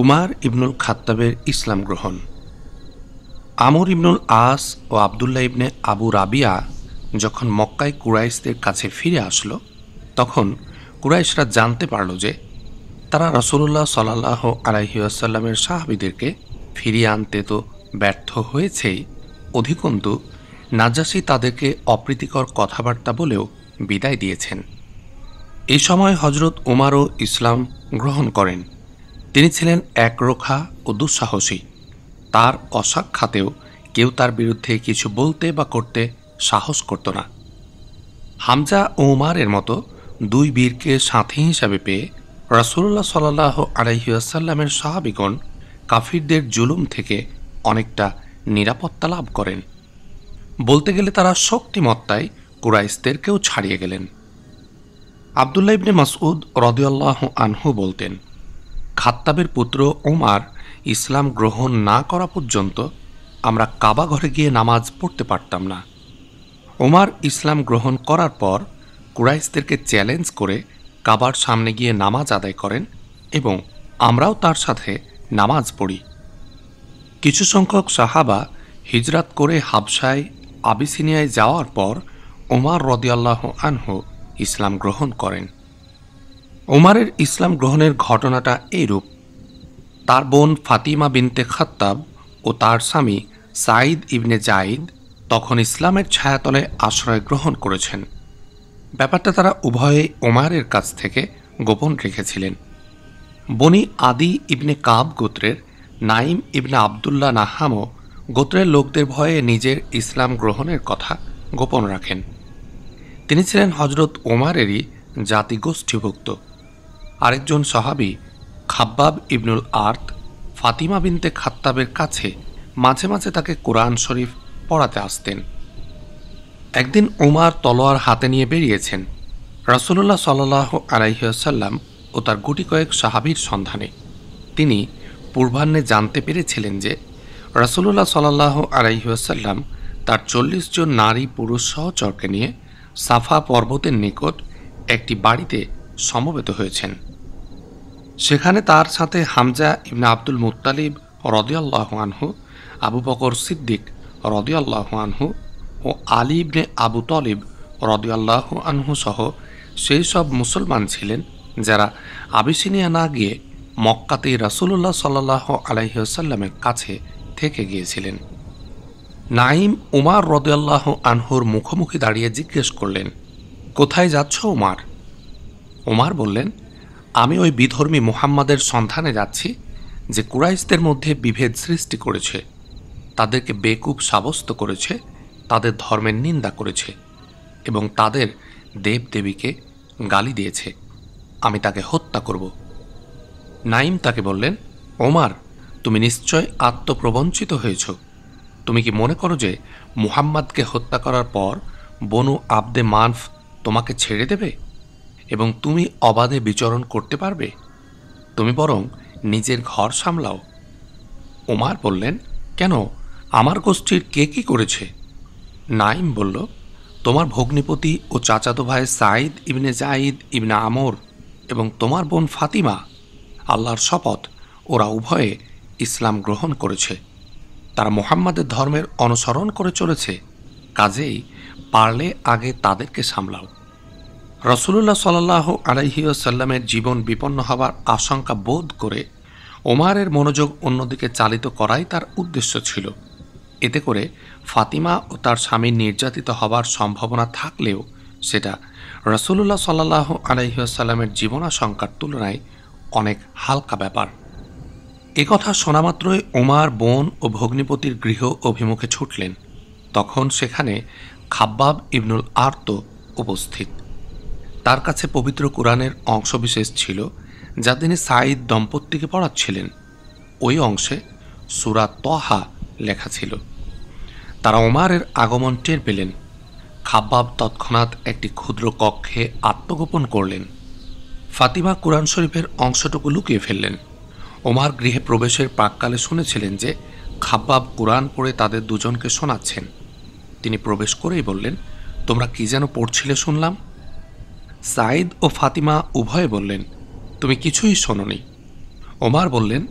উমার ইবনুল খাত্তাবের ইসলাম গ্রহণ আমর ইবনুল আস ও আবদুল্লাহ ইবনে আবু রাবিয়া যখন মক্কায় কুরাইশদের কাছে ফিরে আসলো তখন কুরাইশরা জানতে পারল যে তারা রসুল্লাহ সাল্লাহ আলাইসাল্লামের সাহাবিদেরকে ফিরিয়ে আনতে তো ব্যর্থ হয়েছেই অধিকন্তু নাজাসি তাদেরকে অপ্রীতিকর কথাবার্তা বলেও বিদায় দিয়েছেন এ সময় হজরত উমারও ইসলাম গ্রহণ করেন তিনি ছিলেন একরোখা ও দুঃসাহসী তার অসাক্ষাতেও কেউ তার বিরুদ্ধে কিছু বলতে বা করতে সাহস করত না হামজা উমারের মতো দুই বীরকে সাথী হিসাবে পেয়ে রাসুল্লাহ সাল্লাহ আলহিউসাল্লামের সাহাবিগণ কাফিরদের জুলুম থেকে অনেকটা নিরাপত্তা লাভ করেন বলতে গেলে তারা শক্তিমত্তায় কুরাইশদেরকেও ছাড়িয়ে গেলেন আবদুল্লাহ ইবনে মাসউদ রদিয়াল্লাহ আনহু বলতেন খাত্তাবের পুত্র ওমার ইসলাম গ্রহণ না করা পর্যন্ত আমরা কাবা ঘরে গিয়ে নামাজ পড়তে পারতাম না ওমার ইসলাম গ্রহণ করার পর কুরাইশদেরকে চ্যালেঞ্জ করে কাবার সামনে গিয়ে নামাজ আদায় করেন এবং আমরাও তার সাথে নামাজ পড়ি কিছু সংখ্যক সাহাবা হিজরাত করে হাবসায় আবিসিনিয়ায় যাওয়ার পর ওমার রদিয়াল্লাহ আনহু ইসলাম গ্রহণ করেন ওমারের ইসলাম গ্রহণের ঘটনাটা এইরূপ তার বোন ফাতিমা বিনতে খাত্তাব ও তার স্বামী সাঈদ ইবনে জাইদ তখন ইসলামের ছায়াতলে আশ্রয় গ্রহণ করেছেন ব্যাপারটা তারা উভয়ে ওমারের কাছ থেকে গোপন রেখেছিলেন বনি আদি ইবনে কাব গোত্রের নাইম ইবনে আবদুল্লাহ নাহামও গোত্রের লোকদের ভয়ে নিজের ইসলাম গ্রহণের কথা গোপন রাখেন তিনি ছিলেন হজরত ওমারেরই জাতিগোষ্ঠীভুক্ত আরেকজন সহাবি খাব্বাব ইবনুল আর্ত ফাতিমা বিনতে খাত্তাবের কাছে মাঝে মাঝে তাকে কোরআন শরীফ পড়াতে আসতেন একদিন উমার তলোয়ার হাতে নিয়ে বেরিয়েছেন রসুল্লাহ সাল্লাহ আলাইসাল্লাম ও তার গুটি কয়েক সাহাবির সন্ধানে তিনি পূর্বাহ্নে জানতে পেরেছিলেন যে রসুল্লাহ সাল্লাহ আলাইসাল্লাম তার চল্লিশ জন নারী পুরুষ সহচরকে নিয়ে সাফা পর্বতের নিকট একটি বাড়িতে সমবেত হয়েছেন সেখানে তার সাথে হামজা ইবনা আব্দুল মুতালিব রদিয়াল্লাহ আনহু আবু বকর সিদ্দিক রদিয়াল্লাহ আনহু ও আলী ইবনে আবু তলিব রদিয়াল্লাহ আনহু সহ সেই সব মুসলমান ছিলেন যারা আবিসিনিয়া না গিয়ে মক্কাতে রাসুল্লাহ সাল্লাহ আলহিহসাল্লামের কাছে থেকে গিয়েছিলেন নাইম উমার রদিয়াল্লাহ আনহুর মুখোমুখি দাঁড়িয়ে জিজ্ঞেস করলেন কোথায় যাচ্ছ উমার উমার বললেন আমি ওই বিধর্মী মুহাম্মাদের সন্ধানে যাচ্ছি যে কুরাইশদের মধ্যে বিভেদ সৃষ্টি করেছে তাদেরকে বেকুব সাব্যস্ত করেছে তাদের ধর্মের নিন্দা করেছে এবং তাদের দেবদেবীকে গালি দিয়েছে আমি তাকে হত্যা করব নাইম তাকে বললেন ওমার তুমি নিশ্চয় আত্মপ্রবঞ্চিত হয়েছ তুমি কি মনে করো যে মুহাম্মাদকে হত্যা করার পর বনু আবদে মানফ তোমাকে ছেড়ে দেবে এবং তুমি অবাধে বিচরণ করতে পারবে তুমি বরং নিজের ঘর সামলাও ওমার বললেন কেন আমার গোষ্ঠীর কে কি করেছে নাইম বলল তোমার ভগ্নিপতি ও চাচাতো ভাই সাঈদ ইবনে জাইদ ইবনে আমর এবং তোমার বোন ফাতিমা আল্লাহর শপথ ওরা উভয়ে ইসলাম গ্রহণ করেছে তারা মোহাম্মদের ধর্মের অনুসরণ করে চলেছে কাজেই পারলে আগে তাদেরকে সামলাও রসুল্লাহ সাল্লাহ আলাইহিউসাল্লামের জীবন বিপন্ন হবার আশঙ্কা বোধ করে ওমারের মনোযোগ অন্যদিকে চালিত করাই তার উদ্দেশ্য ছিল এতে করে ফাতিমা ও তার স্বামী নির্যাতিত হবার সম্ভাবনা থাকলেও সেটা রসুল্লাহ সাল্লাহ জীবন জীবনাশঙ্কার তুলনায় অনেক হালকা ব্যাপার একথা শোনামাত্রই ওমার বোন ও ভগ্নিপতির গৃহ অভিমুখে ছুটলেন তখন সেখানে খাব্বাব ইবনুল আর্ত উপস্থিত তার কাছে পবিত্র কোরআনের অংশবিশেষ ছিল যা তিনি সাঈদ দম্পতিকে পড়াচ্ছিলেন ওই অংশে সুরা তহা লেখা ছিল তারা ওমারের আগমন টের পেলেন খাব্বাব তৎক্ষণাৎ একটি ক্ষুদ্র কক্ষে আত্মগোপন করলেন ফাতিমা কোরআন শরীফের অংশটুকু লুকিয়ে ফেললেন ওমার গৃহে প্রবেশের প্রাককালে শুনেছিলেন যে খাব্বাব কোরআন পড়ে তাদের দুজনকে শোনাচ্ছেন তিনি প্রবেশ করেই বললেন তোমরা কি যেন পড়ছিলে শুনলাম সাইদ ও ফাতিমা উভয়ে বললেন তুমি কিছুই শোনি ওমার বললেন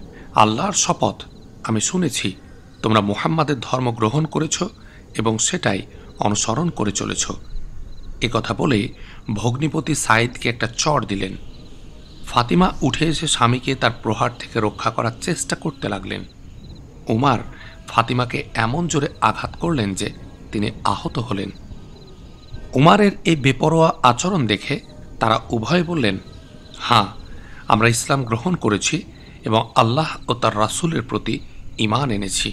আল্লাহর শপথ আমি শুনেছি তোমরা মুহাম্মাদের ধর্ম গ্রহণ করেছ এবং সেটাই অনুসরণ করে চলেছ এ কথা বলে ভগ্নিপতি সাইদকে একটা চর দিলেন ফাতিমা উঠে এসে স্বামীকে তার প্রহার থেকে রক্ষা করার চেষ্টা করতে লাগলেন উমার ফাতিমাকে এমন জোরে আঘাত করলেন যে তিনি আহত হলেন উমারের এই বেপরোয়া আচরণ দেখে তারা উভয় বললেন হ্যাঁ আমরা ইসলাম গ্রহণ করেছি এবং আল্লাহ ও তার রাসুলের প্রতি ইমান এনেছি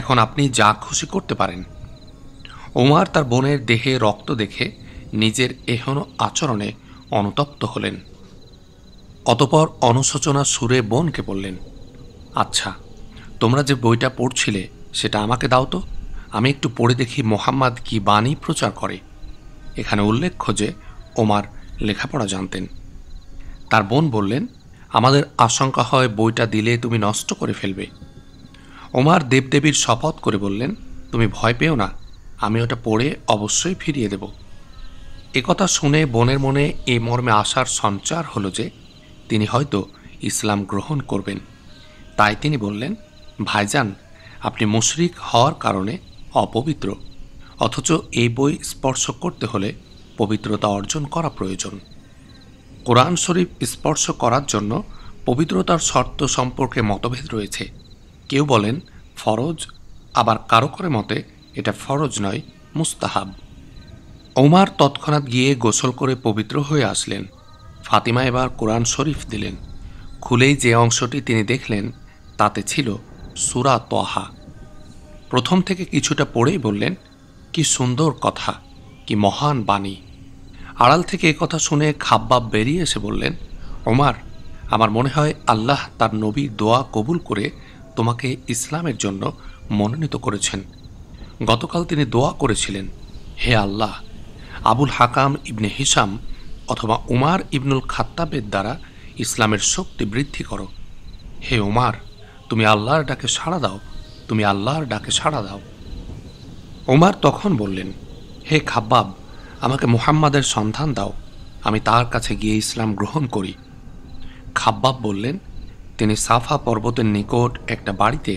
এখন আপনি যা খুশি করতে পারেন উমার তার বোনের দেহে রক্ত দেখে নিজের এহন আচরণে অনুতপ্ত হলেন অতপর অনুশোচনা সুরে বোনকে বললেন আচ্ছা তোমরা যে বইটা পড়ছিলে সেটা আমাকে দাও তো আমি একটু পড়ে দেখি মোহাম্মদ কি বাণী প্রচার করে এখানে উল্লেখ্য যে ওমার লেখাপড়া জানতেন তার বোন বললেন আমাদের আশঙ্কা হয় বইটা দিলে তুমি নষ্ট করে ফেলবে ওমার দেবদেবীর শপথ করে বললেন তুমি ভয় পেও না আমি ওটা পড়ে অবশ্যই ফিরিয়ে দেব একথা শুনে বোনের মনে এ মর্মে আসার সঞ্চার হলো যে তিনি হয়তো ইসলাম গ্রহণ করবেন তাই তিনি বললেন ভাইজান আপনি মুশরিক হওয়ার কারণে অপবিত্র অথচ এই বই স্পর্শ করতে হলে পবিত্রতা অর্জন করা প্রয়োজন কোরআন শরীফ স্পর্শ করার জন্য পবিত্রতার শর্ত সম্পর্কে মতভেদ রয়েছে কেউ বলেন ফরজ আবার কারো করে মতে এটা ফরজ নয় মুস্তাহাব ওমার তৎক্ষণাৎ গিয়ে গোসল করে পবিত্র হয়ে আসলেন ফাতিমা এবার কোরআন শরীফ দিলেন খুলেই যে অংশটি তিনি দেখলেন তাতে ছিল সুরা তহা প্রথম থেকে কিছুটা পড়েই বললেন কি সুন্দর কথা কি মহান বাণী আড়াল থেকে কথা শুনে খাব্বাব বেরিয়ে এসে বললেন ওমার আমার মনে হয় আল্লাহ তার নবীর দোয়া কবুল করে তোমাকে ইসলামের জন্য মনোনীত করেছেন গতকাল তিনি দোয়া করেছিলেন হে আল্লাহ আবুল হাকাম ইবনে হিসাম অথবা উমার ইবনুল খাত্তাবের দ্বারা ইসলামের শক্তি বৃদ্ধি করো হে উমার তুমি আল্লাহর ডাকে সাড়া দাও তুমি আল্লাহর ডাকে সাড়া দাও ওমার তখন বললেন হে খাব্বাব আমাকে মুহাম্মাদের সন্ধান দাও আমি তার কাছে গিয়ে ইসলাম গ্রহণ করি খাব্বাব বললেন তিনি সাফা পর্বতের নিকট একটা বাড়িতে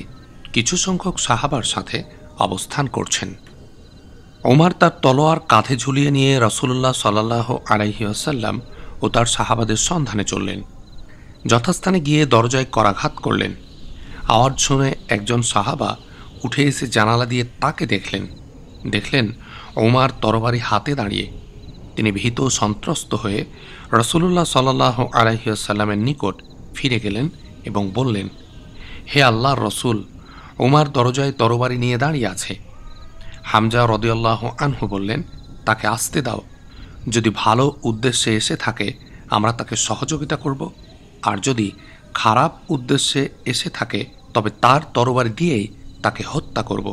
কিছু সংখ্যক সাহাবার সাথে অবস্থান করছেন ওমার তার তলোয়ার কাঁধে ঝুলিয়ে নিয়ে রসুল্লাহ সাল্লাহ আসাল্লাম ও তার সাহাবাদের সন্ধানে চললেন যথাস্থানে গিয়ে দরজায় করাঘাত করলেন আওয়াজ শুনে একজন সাহাবা উঠে এসে জানালা দিয়ে তাকে দেখলেন দেখলেন ওমার তরবারি হাতে দাঁড়িয়ে তিনি ভীত সন্ত্রস্ত হয়ে রসুল্লাহ সাল্লাহ আলহিউসাল্লামের নিকট ফিরে গেলেন এবং বললেন হে আল্লাহর রসুল ওমার দরজায় তরবারি নিয়ে দাঁড়িয়ে আছে হামজা রদিয়াল্লাহ আনহু বললেন তাকে আসতে দাও যদি ভালো উদ্দেশ্যে এসে থাকে আমরা তাকে সহযোগিতা করব আর যদি খারাপ উদ্দেশ্যে এসে থাকে তবে তার তরবার দিয়েই তাকে হত্যা করব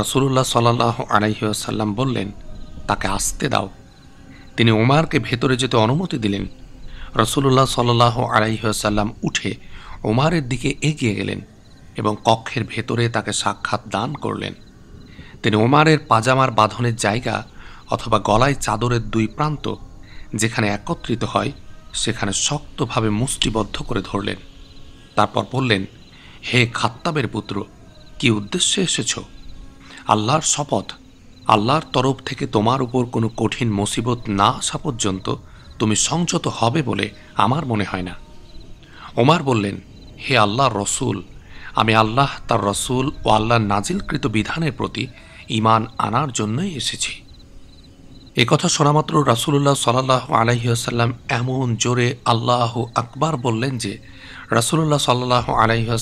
রসুল্লাহ সাল্লাহ আলাইসাল্লাম বললেন তাকে আসতে দাও তিনি ওমারকে ভেতরে যেতে অনুমতি দিলেন রসুল্লাহ সাল্লাহ আলাইসাল্লাম উঠে ওমারের দিকে এগিয়ে গেলেন এবং কক্ষের ভেতরে তাকে সাক্ষাৎ দান করলেন তিনি ওমারের পাজামার বাঁধনের জায়গা অথবা গলায় চাদরের দুই প্রান্ত যেখানে একত্রিত হয় সেখানে শক্তভাবে মুষ্টিবদ্ধ করে ধরলেন তারপর বললেন হে খাত্তাবের পুত্র কি উদ্দেশ্যে এসেছ আল্লাহর শপথ আল্লাহর তরফ থেকে তোমার উপর কোনো কঠিন মুসিবত না আসা পর্যন্ত তুমি সংযত হবে বলে আমার মনে হয় না ওমার বললেন হে আল্লাহ রসুল আমি আল্লাহ তার রসুল ও আল্লাহর নাজিলকৃত বিধানের প্রতি ইমান আনার জন্যই এসেছি কথা শোনামাত্র রাসুল্লাহ সাল্লাহ আলহিহাসাল্লাম এমন জোরে আল্লাহ আকবার বললেন যে রাসুল্লাহ সাল্লাহ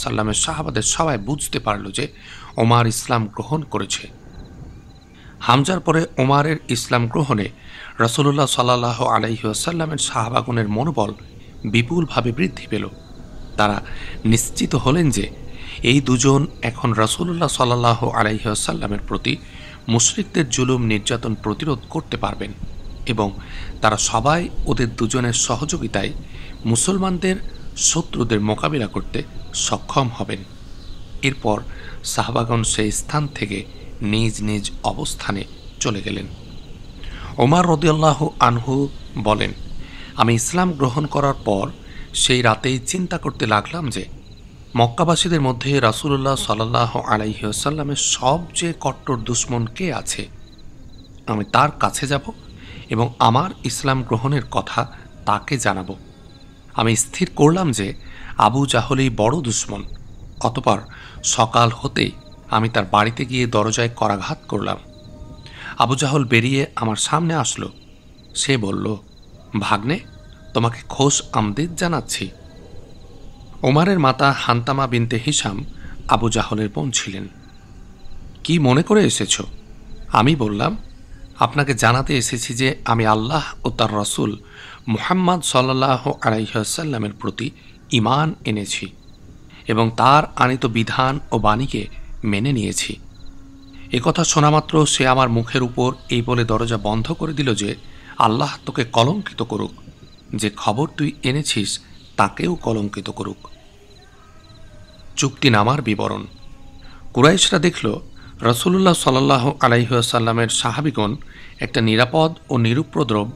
সাল্লামের সাহাবাদের সবাই বুঝতে পারল যে ওমার ইসলাম গ্রহণ করেছে হামজার পরে ওমারের ইসলাম গ্রহণে রসুল্লাহ সাল্লাহ আলাইসাল্লামের সাহাবাগুনের মনোবল বিপুলভাবে বৃদ্ধি পেল তারা নিশ্চিত হলেন যে এই দুজন এখন রসুল্লাহ সাল্লাহ আলাইসাল্লামের প্রতি মুশ্রিকদের জুলুম নির্যাতন প্রতিরোধ করতে পারবেন এবং তারা সবাই ওদের দুজনের সহযোগিতায় মুসলমানদের শত্রুদের মোকাবিলা করতে সক্ষম হবেন এরপর শাহবাগন সেই স্থান থেকে নিজ নিজ অবস্থানে চলে গেলেন ওমার রদিয়াল্লাহ আনহু বলেন আমি ইসলাম গ্রহণ করার পর সেই রাতেই চিন্তা করতে লাগলাম যে মক্কাবাসীদের মধ্যে রাসুলুল্লাহ সাল্লাহ আলাইসাল্লামের সবচেয়ে কট্টর দুশ্মন কে আছে আমি তার কাছে যাব এবং আমার ইসলাম গ্রহণের কথা তাকে জানাবো আমি স্থির করলাম যে আবু জাহলেই বড় দুশ্মন অতপর সকাল হতেই আমি তার বাড়িতে গিয়ে দরজায় করাঘাত করলাম আবু জাহল বেরিয়ে আমার সামনে আসলো সে বলল ভাগ্নে তোমাকে খোশ আমদিদ জানাচ্ছি ওমারের মাতা হান্তামা বিনতে হিসাম আবু জাহলের বোন ছিলেন কি মনে করে এসেছ আমি বললাম আপনাকে জানাতে এসেছি যে আমি আল্লাহ ও তার রসুল মুহাম্মদ সাল্লাহ আলাইসাল্লামের প্রতি ইমান এনেছি এবং তার আনিত বিধান ও বাণীকে মেনে নিয়েছি একথা শোনামাত্র সে আমার মুখের উপর এই বলে দরজা বন্ধ করে দিল যে আল্লাহ তোকে কলঙ্কিত করুক যে খবর তুই এনেছিস তাকেও কলঙ্কিত করুক চুক্তি নামার বিবরণ কুরাইশরা দেখল রসুল্লাহ সাল্লাহ আলাইসাল্লামের সাহাবিগণ একটা নিরাপদ ও নিরুপদ্রব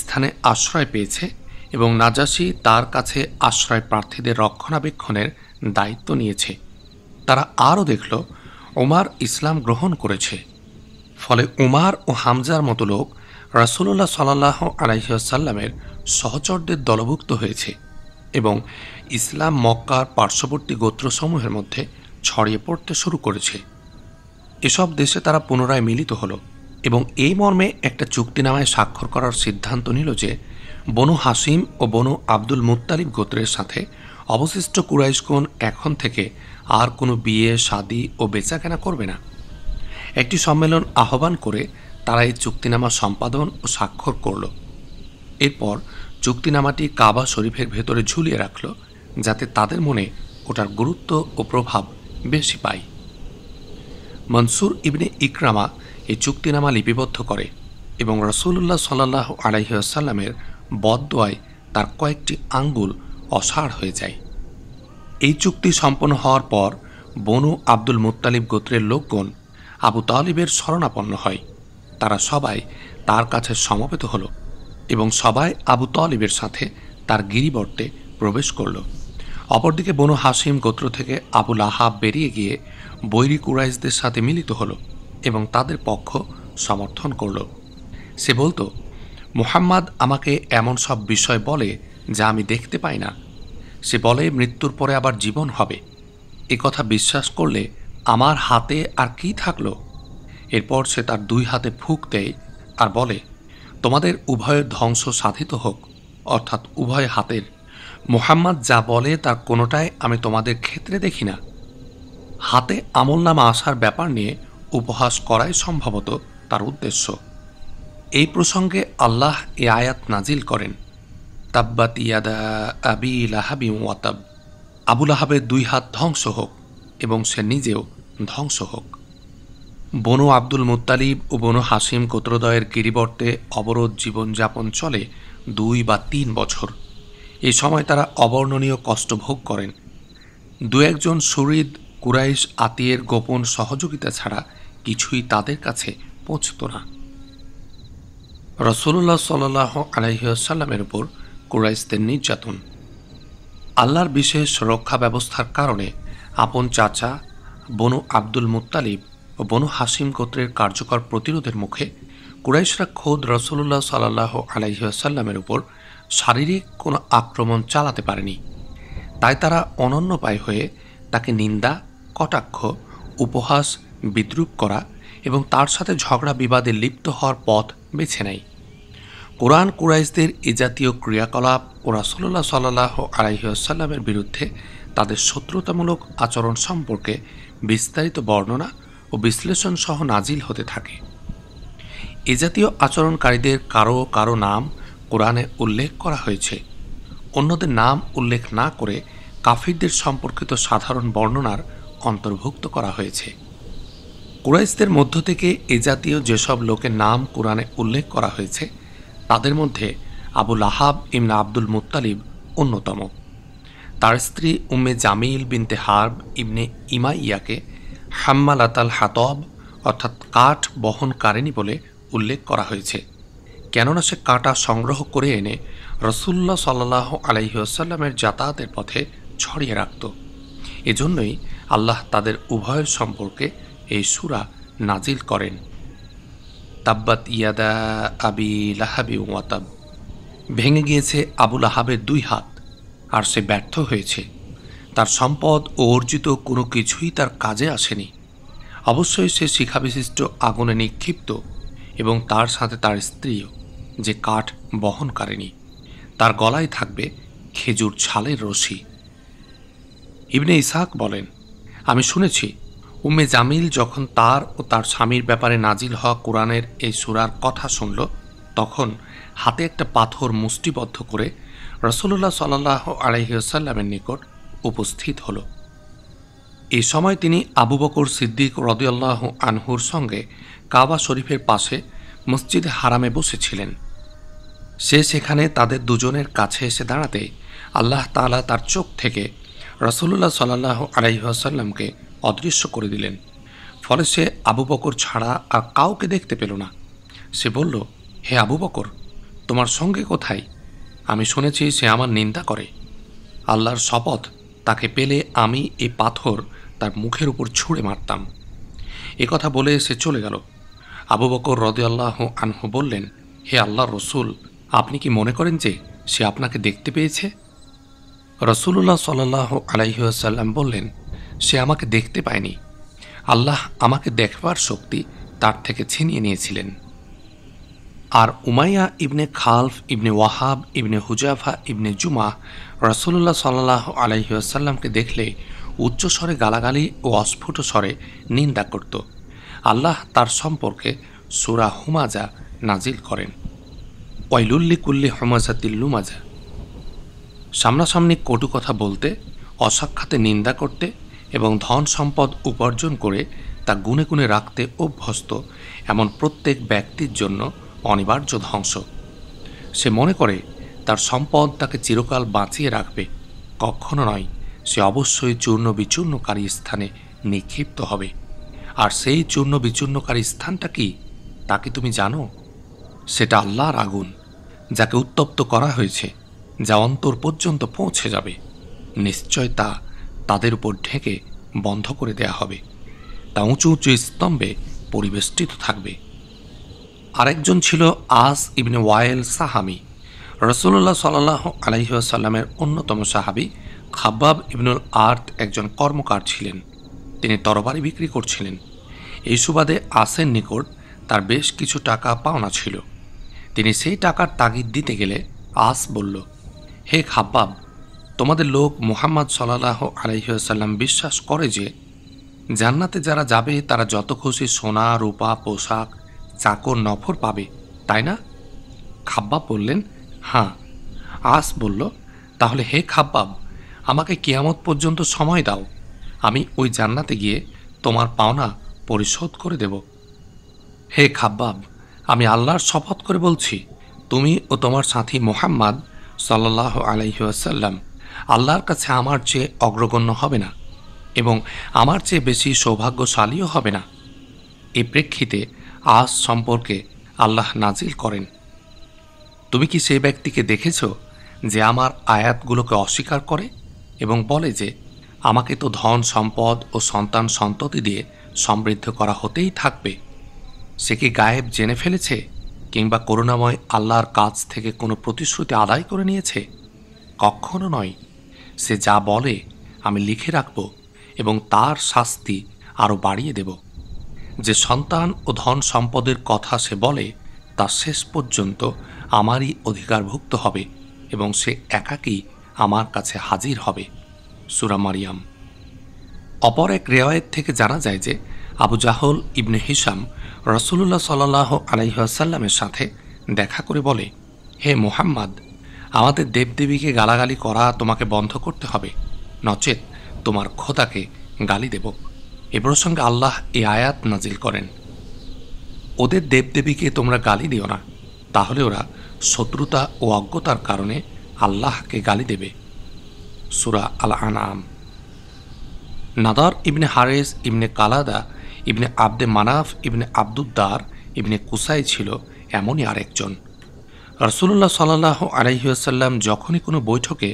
স্থানে আশ্রয় পেয়েছে এবং নাজাসি তার কাছে আশ্রয় প্রার্থীদের রক্ষণাবেক্ষণের দায়িত্ব নিয়েছে তারা আরও দেখল ওমার ইসলাম গ্রহণ করেছে ফলে উমার ও হামজার মতো লোক রাসুল্লাহ সাল্লাহ আলাইসাল্লামের সহচরদের দলভুক্ত হয়েছে এবং ইসলাম মক্কার পার্শ্ববর্তী গোত্রসমূহের মধ্যে ছড়িয়ে পড়তে শুরু করেছে এসব দেশে তারা পুনরায় মিলিত হলো এবং এই মর্মে একটা চুক্তিনামায় স্বাক্ষর করার সিদ্ধান্ত নিল যে বনু হাসিম ও বনু আব্দুল মুত্তালিব গোত্রের সাথে অবশিষ্ট কুরাইশকোন এখন থেকে আর কোনো বিয়ে শাদি ও বেচাকেনা করবে না একটি সম্মেলন আহ্বান করে তারা এই চুক্তিনামা সম্পাদন ও স্বাক্ষর করল এরপর চুক্তিনামাটি কাবা শরীফের ভেতরে ঝুলিয়ে রাখল যাতে তাদের মনে ওটার গুরুত্ব ও প্রভাব বেশি পায় মনসুর ইবনে ইকরামা এই চুক্তিনামা লিপিবদ্ধ করে এবং রসুল্লাহ সাল্লাহ আলাইসাল্লামের বদদোয়ায় তার কয়েকটি আঙ্গুল অসাড় হয়ে যায় এই চুক্তি সম্পন্ন হওয়ার পর বনু আব্দুল মুত্তালিব গোত্রের লোকগণ আবু তালিবের শরণাপন্ন হয় তারা সবাই তার কাছে সমবেত হল এবং সবাই আবু তালিবের সাথে তার গিরিবর্তে প্রবেশ করল অপরদিকে বনু হাসিম গোত্র থেকে আবু লাহাব বেরিয়ে গিয়ে বৈরী কুরাইশদের সাথে মিলিত হলো এবং তাদের পক্ষ সমর্থন করল সে বলতো মোহাম্মদ আমাকে এমন সব বিষয় বলে যা আমি দেখতে পাই না সে বলে মৃত্যুর পরে আবার জীবন হবে এ কথা বিশ্বাস করলে আমার হাতে আর কি থাকলো এরপর সে তার দুই হাতে ফুঁক দেয় আর বলে তোমাদের উভয়ের ধ্বংস সাধিত হোক অর্থাৎ উভয় হাতের মোহাম্মদ যা বলে তার কোনোটাই আমি তোমাদের ক্ষেত্রে দেখি না হাতে আমল নামা আসার ব্যাপার নিয়ে উপহাস করাই সম্ভবত তার উদ্দেশ্য এই প্রসঙ্গে আল্লাহ এ আয়াত নাজিল করেন তাব্বাত ইয়াদা আবি লাহাবি ওয়াতাব আবুল আহাবের দুই হাত ধ্বংস হোক এবং সে নিজেও ধ্বংস হোক বনু আব্দুল মুত্তালিব ও বনু হাসিম কোত্রদয়ের গিরিবর্তে অবরোধ জীবনযাপন চলে দুই বা তিন বছর এ সময় তারা অবর্ণনীয় কষ্ট ভোগ করেন দু একজন সুরিদ কুরাইশ আতিয়ের গোপন সহযোগিতা ছাড়া কিছুই তাদের কাছে পৌঁছত না রসুল্লাহ সাল্লাহ আলাইসাল্লামের উপর কুরাইশদের নির্যাতন আল্লাহর বিশেষ রক্ষা ব্যবস্থার কারণে আপন চাচা বনু আব্দুল মুতালিব ও বনু হাসিম গোত্রের কার্যকর প্রতিরোধের মুখে কুরাইশরা খোদ রসুল্লাহ সাল্লাহ আলাইসাল্লামের উপর শারীরিক কোনো আক্রমণ চালাতে পারেনি তাই তারা অনন্য পায় হয়ে তাকে নিন্দা কটাক্ষ উপহাস বিদ্রুপ করা এবং তার সাথে ঝগড়া বিবাদে লিপ্ত হওয়ার পথ বেছে নেয় কোরআন কুরাইশদের এ জাতীয় ক্রিয়াকলাপ ও রাসল্লাহ সাল্লাহ আলাইসাল্লামের বিরুদ্ধে তাদের শত্রুতামূলক আচরণ সম্পর্কে বিস্তারিত বর্ণনা ও বিশ্লেষণ সহ নাজিল হতে থাকে এ জাতীয় আচরণকারীদের কারো কারো নাম কোরআনে উল্লেখ করা হয়েছে অন্যদের নাম উল্লেখ না করে কাফিরদের সম্পর্কিত সাধারণ বর্ণনার অন্তর্ভুক্ত করা হয়েছে কুরাইস্তের মধ্য থেকে এ জাতীয় যেসব লোকের নাম কোরআনে উল্লেখ করা হয়েছে তাদের মধ্যে আবুল আহাব ইমনা আব্দুল মুত্তালিব অন্যতম তার স্ত্রী উম্মে জামিল বিনতে হার্ব ইবনে ইমাইয়াকে হাম্মালাতাল হাতব অর্থাৎ কাঠ বহনকারিণী বলে উল্লেখ করা হয়েছে কেননা সে কাঁটা সংগ্রহ করে এনে রসুল্লা সাল্লাহ আলহিউসাল্লামের যাতায়াতের পথে ছড়িয়ে রাখত এজন্যই আল্লাহ তাদের উভয়ের সম্পর্কে এই সুরা নাজিল করেন তাব্বাত ইয়াদা আবি লাহাবি ওয়াতাব ভেঙে গিয়েছে আবুল আহাবের দুই হাত আর সে ব্যর্থ হয়েছে তার সম্পদ ও অর্জিত কোনো কিছুই তার কাজে আসেনি অবশ্যই সে শিখাবিশিষ্ট আগুনে নিক্ষিপ্ত এবং তার সাথে তার স্ত্রীও যে কাঠ বহন করেনি তার গলায় থাকবে খেজুর ছালের রশি ইবনে ইসাহ বলেন আমি শুনেছি উম্মে জামিল যখন তার ও তার স্বামীর ব্যাপারে নাজিল হওয়া কোরআনের এই সুরার কথা শুনল তখন হাতে একটা পাথর মুষ্টিবদ্ধ করে রসুল্লাহ সাল্লাহ আলহিউসাল্লামের নিকট উপস্থিত হল এ সময় তিনি আবু বকর সিদ্দিক রদিয়াল্লাহ আনহুর সঙ্গে কাবা শরীফের পাশে মসজিদে হারামে বসেছিলেন সে সেখানে তাদের দুজনের কাছে এসে দাঁড়াতে আল্লাহ তালা তার চোখ থেকে রসুল্লাহ সাল্লাহ আলহিহাসাল্লামকে অদৃশ্য করে দিলেন ফলে সে আবু বকর ছাড়া আর কাউকে দেখতে পেল না সে বলল হে আবু বকর তোমার সঙ্গে কোথায় আমি শুনেছি সে আমার নিন্দা করে আল্লাহর শপথ তাকে পেলে আমি এই পাথর তার মুখের উপর ছুঁড়ে মারতাম এ কথা বলে সে চলে গেল আবু বকর আল্লাহ আনহু বললেন হে আল্লাহ রসুল আপনি কি মনে করেন যে সে আপনাকে দেখতে পেয়েছে রসুল্লাহ সাল্লাহ আলাইহাল্লাম বললেন সে আমাকে দেখতে পায়নি আল্লাহ আমাকে দেখবার শক্তি তার থেকে ছিনিয়ে নিয়েছিলেন আর Umayyah ibn Khalaf ibn Wahb ibn Hudhafa ibn Jumah রসুল্লাহ সাল্লাহ আলহিউসাল্লামকে দেখলে উচ্চ স্বরে গালাগালি ও অস্ফুট স্বরে নিন্দা করত আল্লাহ তার সম্পর্কে সুরা হুমাজা নাজিল করেন ওয়াইলুল্লি কুল্লি হুমাজাতিল্লুমাজা সামনাসামনি কটু কথা বলতে অসাক্ষাতে নিন্দা করতে এবং ধন সম্পদ উপার্জন করে তা গুনে গুনে রাখতে অভ্যস্ত এমন প্রত্যেক ব্যক্তির জন্য অনিবার্য ধ্বংস সে মনে করে তার সম্পদ তাকে চিরকাল বাঁচিয়ে রাখবে কখনো নয় সে অবশ্যই চূর্ণ বিচূর্ণকারী স্থানে নিক্ষিপ্ত হবে আর সেই চূর্ণ বিচূর্ণকারী স্থানটা কি তা কি তুমি জানো সেটা আল্লাহর আগুন যাকে উত্তপ্ত করা হয়েছে যা অন্তর পর্যন্ত পৌঁছে যাবে নিশ্চয় তা তাদের উপর ঢেকে বন্ধ করে দেয়া হবে তা উঁচু উঁচু স্তম্ভে পরিবেষ্টিত থাকবে আরেকজন ছিল আস ইবনে ওয়ায়েল সাহামি রসুল্লাহ সাল্লাহ আলহিহাসাল্লামের অন্যতম সাহাবি খাব্বাব ইবনুল আর্থ একজন কর্মকার ছিলেন তিনি তরবারি বিক্রি করছিলেন এই সুবাদে আসের নিকট তার বেশ কিছু টাকা পাওনা ছিল তিনি সেই টাকার তাগিদ দিতে গেলে আস বলল হে খাব্বাব তোমাদের লোক মোহাম্মদ সাল্লাহ আলহ্লাম বিশ্বাস করে যে জান্নাতে যারা যাবে তারা যত খুশি সোনা রূপা পোশাক চাকর নফর পাবে তাই না খাব্বাব বললেন হ্যাঁ আস বলল তাহলে হে খাব্বাব আমাকে কিয়ামত পর্যন্ত সময় দাও আমি ওই জান্নাতে গিয়ে তোমার পাওনা পরিশোধ করে দেব হে খাব্বাব আমি আল্লাহর শপথ করে বলছি তুমি ও তোমার সাথী মোহাম্মদ সাল্লাহ আলহিহাসাল্লাম আল্লাহর কাছে আমার চেয়ে অগ্রগণ্য হবে না এবং আমার চেয়ে বেশি সৌভাগ্যশালীও হবে না এ প্রেক্ষিতে আজ সম্পর্কে আল্লাহ নাজিল করেন তুমি কি সেই ব্যক্তিকে দেখেছ যে আমার আয়াতগুলোকে অস্বীকার করে এবং বলে যে আমাকে তো ধন সম্পদ ও সন্তান সন্ততি দিয়ে সমৃদ্ধ করা হতেই থাকবে সে কি গায়েব জেনে ফেলেছে কিংবা করুণাময় আল্লাহর কাছ থেকে কোনো প্রতিশ্রুতি আদায় করে নিয়েছে কখনো নয় সে যা বলে আমি লিখে রাখব এবং তার শাস্তি আরও বাড়িয়ে দেব যে সন্তান ও ধন সম্পদের কথা সে বলে তা শেষ পর্যন্ত আমারই অধিকারভুক্ত হবে এবং সে একাকী আমার কাছে হাজির হবে সুরামারিয়াম অপর এক রেওয়ায়ত থেকে জানা যায় যে আবু জাহল ইবনে হিসাম রসুল্লাহ সাল্লাহ আলাইসাল্লামের সাথে দেখা করে বলে হে মোহাম্মদ আমাদের দেবদেবীকে গালাগালি করা তোমাকে বন্ধ করতে হবে নচেত তোমার খোদাকে গালি দেব এ প্রসঙ্গে আল্লাহ এ আয়াত নাজিল করেন ওদের দেবদেবীকে তোমরা গালি দিও না তাহলে ওরা শত্রুতা ও অজ্ঞতার কারণে আল্লাহকে গালি দেবে Surah al Anam Nadr ibn Harith ibn Kalada ibn Abd Manaf ibn Abduddar ibn Qusai ছিল এমনই আরেকজন রসুল্লাহ সাল্লাহ আলহিহাসাল্লাম যখনই কোনো বৈঠকে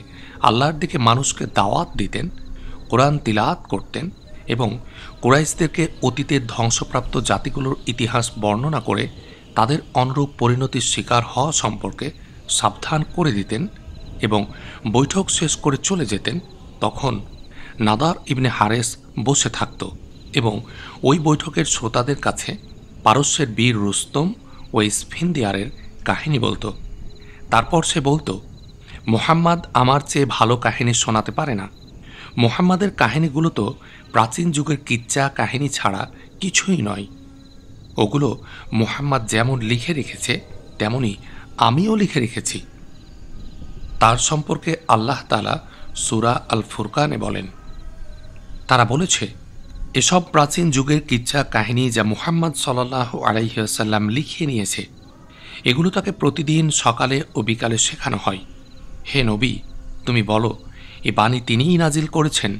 আল্লাহর দিকে মানুষকে দাওয়াত দিতেন কোরআন তিলাত করতেন এবং কোরাইশদেরকে অতীতের ধ্বংসপ্রাপ্ত জাতিগুলোর ইতিহাস বর্ণনা করে তাদের অনুরূপ পরিণতির শিকার হওয়া সম্পর্কে সাবধান করে দিতেন এবং বৈঠক শেষ করে চলে যেতেন তখন নাদার ইবনে হারেস বসে থাকত এবং ওই বৈঠকের শ্রোতাদের কাছে পারস্যের বীর রুস্তম ও স্ফিন্দিয়ারের কাহিনী বলতো তারপর সে বলতো মোহাম্মদ আমার চেয়ে ভালো কাহিনী শোনাতে পারে না মোহাম্মদের কাহিনীগুলো তো প্রাচীন যুগের কিচ্চা কাহিনী ছাড়া কিছুই নয় ওগুলো মোহাম্মদ যেমন লিখে রেখেছে তেমনই আমিও লিখে রেখেছি তার সম্পর্কে আল্লাহ তালা সুরা আল ফুরকানে বলেন তারা বলেছে এসব প্রাচীন যুগের কিচ্ছা কাহিনী যা মুহাম্মদ সাল্লাহ আলাইসাল্লাম লিখিয়ে নিয়েছে এগুলো তাকে প্রতিদিন সকালে ও বিকালে শেখানো হয় হে নবী তুমি বলো এ বাণী তিনিই নাজিল করেছেন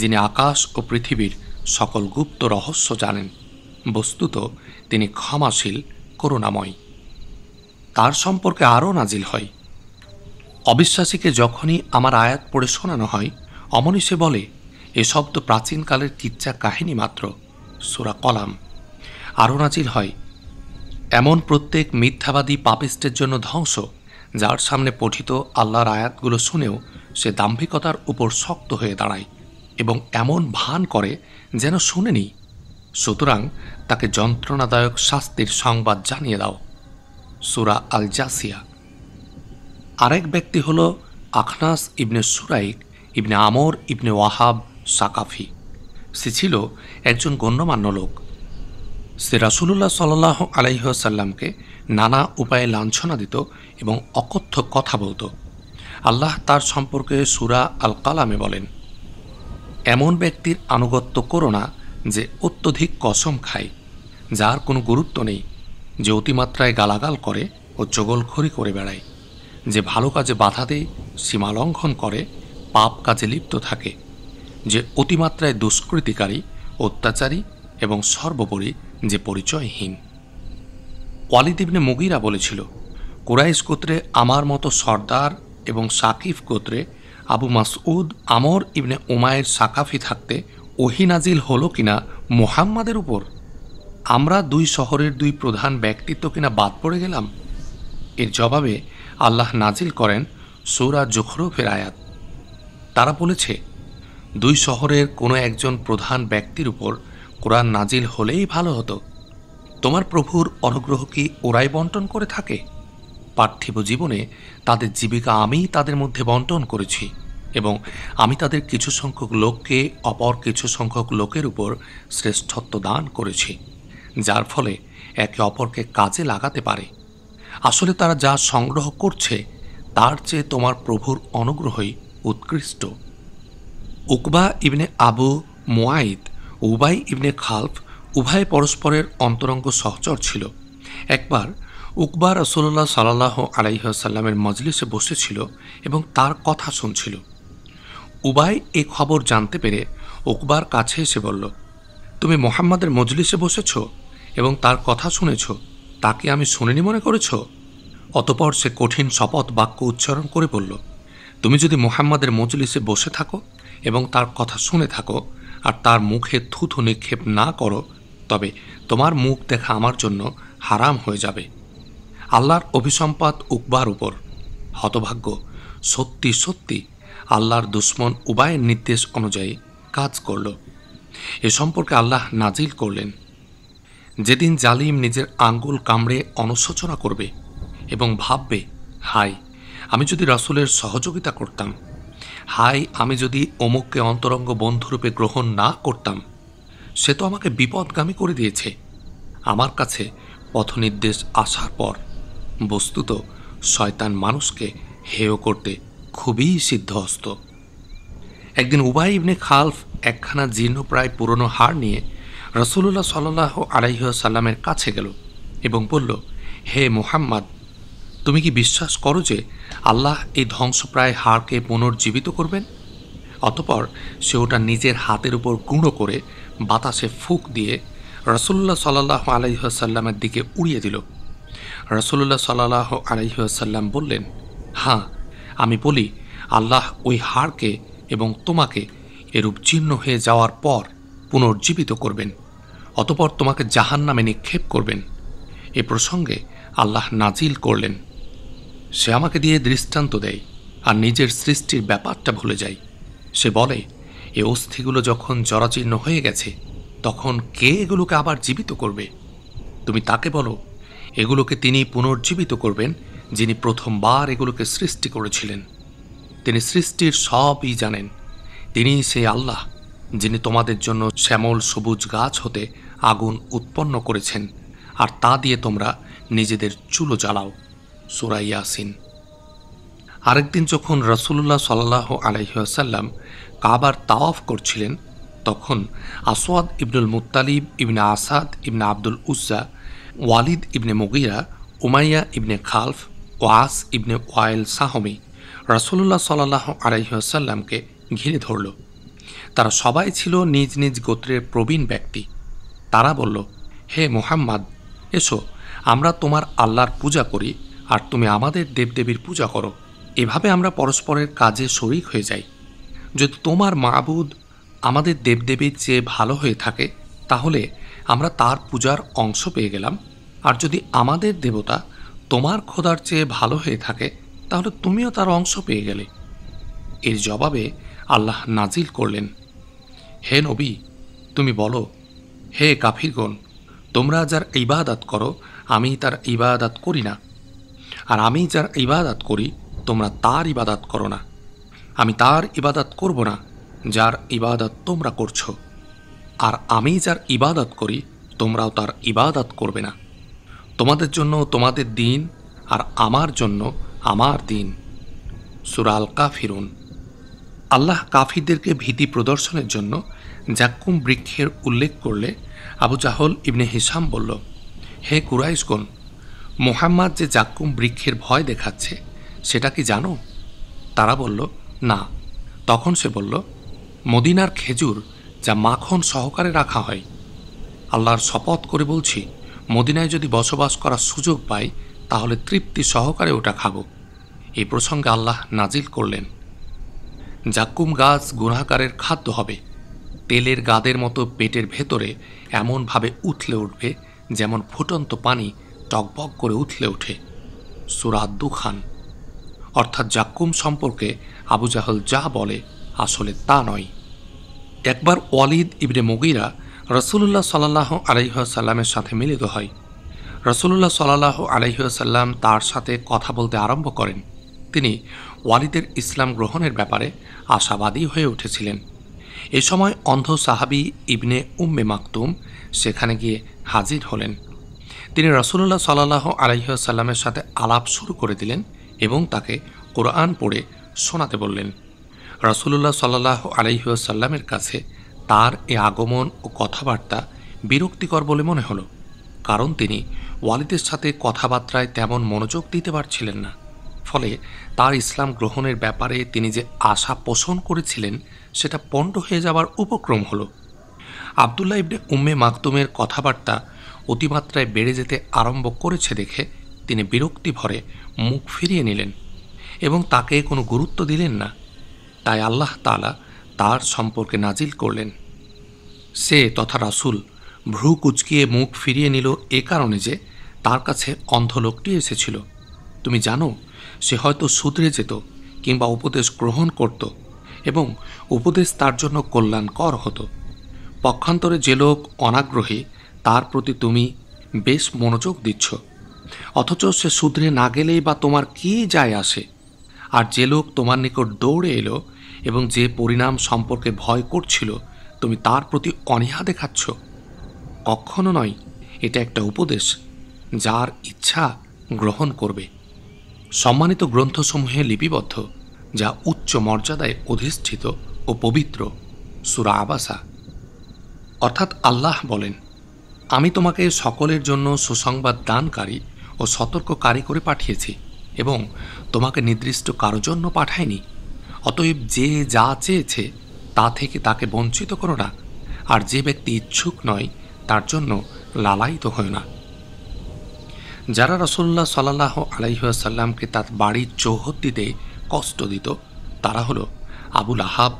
যিনি আকাশ ও পৃথিবীর সকল গুপ্ত রহস্য জানেন বস্তুত তিনি ক্ষমাশীল করুণাময় তার সম্পর্কে আরও নাজিল হয় অবিশ্বাসীকে যখনই আমার আয়াত পড়ে শোনানো হয় অমনি সে বলে এসব তো প্রাচীনকালের কিচ্ছা কাহিনী মাত্র সুরা কলাম আরও নাজিল হয় এমন প্রত্যেক মিথ্যাবাদী পাপিস্টের জন্য ধ্বংস যার সামনে পঠিত আল্লাহর আয়াতগুলো শুনেও সে দাম্ভিকতার উপর শক্ত হয়ে দাঁড়ায় এবং এমন ভান করে যেন শুনেনি সুতরাং তাকে যন্ত্রণাদায়ক শাস্তির সংবাদ জানিয়ে দাও সুরা আল জাসিয়া আরেক ব্যক্তি হল আখনাস ইবনে সুরাইক ইবনে আমর ইবনে ওয়াহাব সাকাফি সে ছিল একজন গণ্যমান্য লোক সে রাসুলুল্লাহ সাল্লাহ আলাইসাল্লামকে নানা উপায়ে লাঞ্ছনা দিত এবং অকথ্য কথা বলত আল্লাহ তার সম্পর্কে সুরা আল কালামে বলেন এমন ব্যক্তির আনুগত্য করো না যে অত্যধিক কসম খায় যার কোনো গুরুত্ব নেই যে অতিমাত্রায় গালাগাল করে ও চগলখড়ি করে বেড়ায় যে ভালো কাজে বাধা দেয় সীমালঙ্ঘন করে পাপ কাজে লিপ্ত থাকে যে অতিমাত্রায় দুষ্কৃতিকারী অত্যাচারী এবং সর্বোপরি যে পরিচয়হীন ওয়ালিদিবনে ইবনে মুগিরা বলেছিল কুরাইশ গোত্রে আমার মতো সর্দার এবং সাকিফ গোত্রে Abu Masud Amr ibn Umair Thaqafi থাকতে ওহিনাজিল হলো কিনা মোহাম্মাদের উপর আমরা দুই শহরের দুই প্রধান ব্যক্তিত্ব কিনা বাদ পড়ে গেলাম এর জবাবে আল্লাহ নাজিল করেন সৌরা জোখরফের আয়াত তারা বলেছে দুই শহরের কোনো একজন প্রধান ব্যক্তির উপর কোরআন নাজিল হলেই ভালো হতো তোমার প্রভুর অনুগ্রহ কি ওরাই বন্টন করে থাকে পার্থিব জীবনে তাদের জীবিকা আমি তাদের মধ্যে বন্টন করেছি এবং আমি তাদের কিছু সংখ্যক লোককে অপর কিছু সংখ্যক লোকের উপর শ্রেষ্ঠত্ব দান করেছি যার ফলে একে অপরকে কাজে লাগাতে পারে আসলে তারা যা সংগ্রহ করছে তার চেয়ে তোমার প্রভুর অনুগ্রহই উৎকৃষ্ট উকবা ইবনে আবু মোয়াইদ উবাই ইবনে খালফ উভয় পরস্পরের অন্তরঙ্গ সহচর ছিল একবার উকবা রসুল্লাহ সাল্লাহ আলাইসাল্লামের মজলিসে বসেছিল এবং তার কথা শুনছিল উবাই এ খবর জানতে পেরে উকবার কাছে এসে বলল তুমি মোহাম্মদের মজলিসে বসেছ এবং তার কথা শুনেছ তাকে আমি শুনিনি মনে করেছ অতপর সে কঠিন শপথ বাক্য উচ্চারণ করে বলল তুমি যদি মোহাম্মদের মজলিসে বসে থাকো এবং তার কথা শুনে থাকো আর তার মুখে থুথু নিক্ষেপ না করো তবে তোমার মুখ দেখা আমার জন্য হারাম হয়ে যাবে আল্লাহর অভিসম্পাত উকবার উপর হতভাগ্য সত্যি সত্যি আল্লাহর দুশ্মন উবায়ের নির্দেশ অনুযায়ী কাজ করল এ সম্পর্কে আল্লাহ নাজিল করলেন যেদিন জালিম নিজের আঙ্গুল কামড়ে অনুশোচনা করবে এবং ভাববে হাই আমি যদি রাসুলের সহযোগিতা করতাম হাই আমি যদি অমুককে অন্তরঙ্গ বন্ধুরূপে গ্রহণ না করতাম সে তো আমাকে বিপদগামী করে দিয়েছে আমার কাছে পথনির্দেশ আসার পর বস্তুত শয়তান মানুষকে হেয় করতে খুবই সিদ্ধহস্ত একদিন উবাই ইবনে খালফ একখানা জীর্ণপ্রায় পুরনো হার নিয়ে রসুল্লাহ সাল্লাহ আলাইহ সাল্লামের কাছে গেল এবং বলল হে মুহাম্মদ তুমি কি বিশ্বাস করো যে আল্লাহ এই ধ্বংসপ্রায় হাড়কে পুনর্জীবিত করবেন অতপর সে ওটা নিজের হাতের উপর গুঁড়ো করে বাতাসে ফুক দিয়ে রসুল্লাহ সাল্লাহ আলহিহাসাল্লামের দিকে উড়িয়ে দিল রসুল্লাহ সাল্লাহ আলহিহাসাল্লাম বললেন হ্যাঁ আমি বলি আল্লাহ ওই হাড়কে এবং তোমাকে এরূপ জীর্ণ হয়ে যাওয়ার পর পুনর্জীবিত করবেন অতপর তোমাকে জাহান নামে নিক্ষেপ করবেন এ প্রসঙ্গে আল্লাহ নাজিল করলেন সে আমাকে দিয়ে দৃষ্টান্ত দেয় আর নিজের সৃষ্টির ব্যাপারটা ভুলে যায় সে বলে এ অস্থিগুলো যখন জরাচীর্ণ হয়ে গেছে তখন কে এগুলোকে আবার জীবিত করবে তুমি তাকে বলো এগুলোকে তিনি পুনর্জীবিত করবেন যিনি প্রথমবার এগুলোকে সৃষ্টি করেছিলেন তিনি সৃষ্টির সবই জানেন তিনি সেই আল্লাহ যিনি তোমাদের জন্য শ্যামল সবুজ গাছ হতে আগুন উৎপন্ন করেছেন আর তা দিয়ে তোমরা নিজেদের চুলো জ্বালাও সুরা ইয়াসিন আরেকদিন যখন রসুল্লাহ সাল্লাহ আলাইসাল্লাম কাবার তাওয়াফ করছিলেন তখন Aswad ibn al Muttalib ibn Asad ibn Abdul Uzza Walid ibn Mughira Umayyah ibn Khalaf As ibn Wail Sahmi রসুল্লাহ সাল্লাহ আলহিহাসাল্লামকে ঘিরে ধরল তারা সবাই ছিল নিজ নিজ গোত্রের প্রবীণ ব্যক্তি তারা বলল হে মোহাম্মদ এসো আমরা তোমার আল্লাহর পূজা করি আর তুমি আমাদের দেবদেবীর পূজা করো এভাবে আমরা পরস্পরের কাজে শরিক হয়ে যাই যদি তোমার মা বুধ আমাদের দেবদেবীর চেয়ে ভালো হয়ে থাকে তাহলে আমরা তার পূজার অংশ পেয়ে গেলাম আর যদি আমাদের দেবতা তোমার খোদার চেয়ে ভালো হয়ে থাকে তাহলে তুমিও তার অংশ পেয়ে গেলে এর জবাবে আল্লাহ নাজিল করলেন হে নবী তুমি বলো হে কাফিরগণ তোমরা যার ইবাদাত করো আমি তার ইবাদাত করি না আর আমি যার ইবাদাত করি তোমরা তার ইবাদাত করো না আমি তার ইবাদাত করব না যার ইবাদাত তোমরা করছো আর আমি যার ইবাদাত করি তোমরাও তার ইবাদাত করবে না তোমাদের জন্য তোমাদের দিন আর আমার জন্য আমার দিন সুরাল কাফিরুন আল্লাহ কাফিরদেরকে ভীতি প্রদর্শনের জন্য জাক্কুম বৃক্ষের উল্লেখ করলে আবু জাহল ইবনে হিসাম বলল হে কুরাইশগণ মোহাম্মদ যে জাক্কুম বৃক্ষের ভয় দেখাচ্ছে সেটা কি জানো তারা বলল না তখন সে বলল মদিনার খেজুর যা মাখন সহকারে রাখা হয় আল্লাহর শপথ করে বলছি মদিনায় যদি বসবাস করার সুযোগ পাই তাহলে তৃপ্তি সহকারে ওটা খাব এই প্রসঙ্গে আল্লাহ নাজিল করলেন জাক্কুম গাছ গুণাকারের খাদ্য হবে তেলের গাদের মতো পেটের ভেতরে এমনভাবে উথলে উঠবে যেমন ফুটন্ত পানি টকবক করে উঠলে ওঠে সুরাদ্দু খান অর্থাৎ জাক্কুম সম্পর্কে আবু জাহল যা বলে আসলে তা নয় একবার ওয়ালিদ ইবনে মুগিরা রসুল্লাহ সাল্লাহ আলাইসাল্লামের সাথে মিলিত হয় রসুল্লাহ সাল্লাহ আলাইসাল্লাম তার সাথে কথা বলতে আরম্ভ করেন তিনি ওয়ালিদের ইসলাম গ্রহণের ব্যাপারে আশাবাদী হয়ে উঠেছিলেন এ সময় অন্ধ সাহাবি ইবনে উম্মে মাকতুম সেখানে গিয়ে হাজির হলেন তিনি রসুল্লাহ সাল্লাহ আলহিহাসাল্লামের সাথে আলাপ শুরু করে দিলেন এবং তাকে কোরআন পড়ে শোনাতে বললেন রসুল্লাহ সাল্লাহ আলহিহাসাল্লামের কাছে তার এ আগমন ও কথাবার্তা বিরক্তিকর বলে মনে হল কারণ তিনি ওয়ালিদের সাথে কথাবার্তায় তেমন মনোযোগ দিতে পারছিলেন না ফলে তার ইসলাম গ্রহণের ব্যাপারে তিনি যে আশা পোষণ করেছিলেন সেটা পণ্ড হয়ে যাওয়ার উপক্রম হল আবদুল্লাহ ইবনে উম্মে মাকতুমের কথাবার্তা অতিমাত্রায় বেড়ে যেতে আরম্ভ করেছে দেখে তিনি বিরক্তি ভরে মুখ ফিরিয়ে নিলেন এবং তাকে কোনো গুরুত্ব দিলেন না তাই আল্লাহ তালা তার সম্পর্কে নাজিল করলেন সে তথা রাসুল ভ্রু কুচকিয়ে মুখ ফিরিয়ে নিল এ কারণে যে তার কাছে অন্ধ লোকটি এসেছিল তুমি জানো সে হয়তো সুদরে যেত কিংবা উপদেশ গ্রহণ করত এবং উপদেশ তার জন্য কল্যাণকর হতো পক্ষান্তরে যে লোক অনাগ্রহী তার প্রতি তুমি বেশ মনোযোগ দিচ্ছ অথচ সে শুধরে না গেলেই বা তোমার কী যায় আসে আর যে লোক তোমার নিকট দৌড়ে এলো এবং যে পরিণাম সম্পর্কে ভয় করছিল তুমি তার প্রতি অনীহা দেখাচ্ছ কখনো নয় এটা একটা উপদেশ যার ইচ্ছা গ্রহণ করবে সম্মানিত গ্রন্থসমূহে লিপিবদ্ধ যা উচ্চ মর্যাদায় অধিষ্ঠিত ও পবিত্র সুরা আবাসা অর্থাৎ আল্লাহ বলেন আমি তোমাকে সকলের জন্য সুসংবাদ দানকারী ও সতর্ককারী করে পাঠিয়েছি এবং তোমাকে নির্দিষ্ট কারো জন্য পাঠায়নি অতএব যে যা চেয়েছে তা থেকে তাকে বঞ্চিত করো না আর যে ব্যক্তি ইচ্ছুক নয় তার জন্য লালায়িত হয় না যারা রসল্লা সাল্লাহ আলাইসাল্লামকে তার বাড়ির চৌহদ্দিতে কষ্ট দিত তারা হলো আবুল আহাব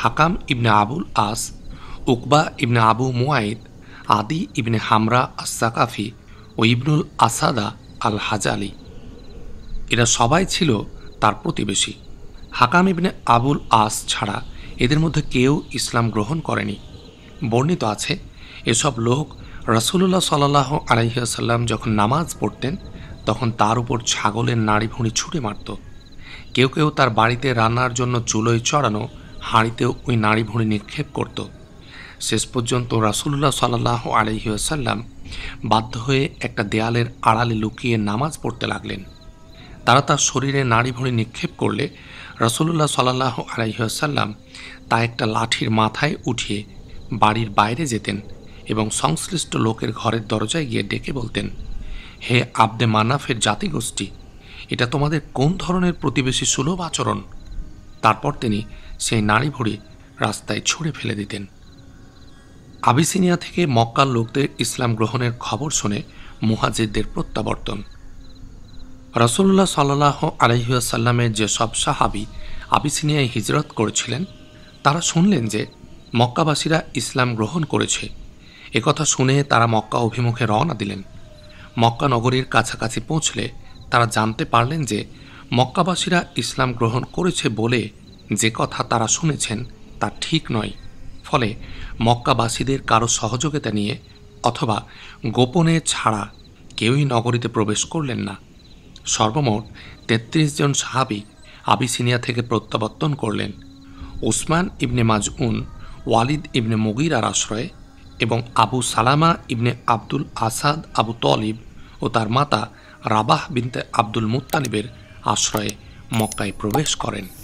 হাকাম ইবনে আবুল আস উকবা ইবনে আবু মুয়াইদ আদি ইবনে হামরা আসাকাফি ও ইবনুল আসাদা আল হাজালি এরা সবাই ছিল তার প্রতিবেশী হাকাম ইবনে আবুল আস ছাড়া এদের মধ্যে কেউ ইসলাম গ্রহণ করেনি বর্ণিত আছে এসব লোক রসুল্লাহ সাল্লাহ আলহিহাসাল্লাম যখন নামাজ পড়তেন তখন তার উপর ছাগলের নাড়ি ভুঁড়ি ছুটে মারত কেউ কেউ তার বাড়িতে রান্নার জন্য চুলোয় চড়ানো হাঁড়িতেও ওই নাড়ি ভুঁড়ি নিক্ষেপ করতো শেষ পর্যন্ত রাসুল্লাহ সাল্লাহ আলহিউসাল্লাম বাধ্য হয়ে একটা দেয়ালের আড়ালে লুকিয়ে নামাজ পড়তে লাগলেন তারা তার শরীরে নাড়ি ভড়ি নিক্ষেপ করলে রসুল্লাহ সাল্লাহ আলাইসাল্লাম তা একটা লাঠির মাথায় উঠিয়ে বাড়ির বাইরে যেতেন এবং সংশ্লিষ্ট লোকের ঘরের দরজায় গিয়ে ডেকে বলতেন হে আব্দে মানাফের জাতিগোষ্ঠী এটা তোমাদের কোন ধরনের প্রতিবেশী সুলভ আচরণ তারপর তিনি সেই নাড়ি ভড়ি রাস্তায় ছুঁড়ে ফেলে দিতেন আবিসিনিয়া থেকে মক্কার লোকদের ইসলাম গ্রহণের খবর শুনে মুহাজিদদের প্রত্যাবর্তন রসুল্লাহ সাল্লাহ আলহিউসাল্লামের যেসব সাহাবি আবিসিনিয়ায় হিজরত করেছিলেন তারা শুনলেন যে মক্কাবাসীরা ইসলাম গ্রহণ করেছে একথা শুনে তারা মক্কা অভিমুখে রওনা দিলেন মক্কা নগরীর কাছাকাছি পৌঁছলে তারা জানতে পারলেন যে মক্কাবাসীরা ইসলাম গ্রহণ করেছে বলে যে কথা তারা শুনেছেন তা ঠিক নয় ফলে মক্কাবাসীদের কারো সহযোগিতা নিয়ে অথবা গোপনে ছাড়া কেউই নগরীতে প্রবেশ করলেন না সর্বমোট তেত্রিশ জন সাহাবি আবিসিনিয়া থেকে প্রত্যাবর্তন করলেন উসমান ইবনে মাজউন ওয়ালিদ ইবনে মুগিরার আশ্রয়ে এবং আবু সালামা ইবনে আব্দুল আসাদ আবু তলিব ও তার মাতা রাবাহ বিনতে আব্দুল মুতালিবের আশ্রয়ে মক্কায় প্রবেশ করেন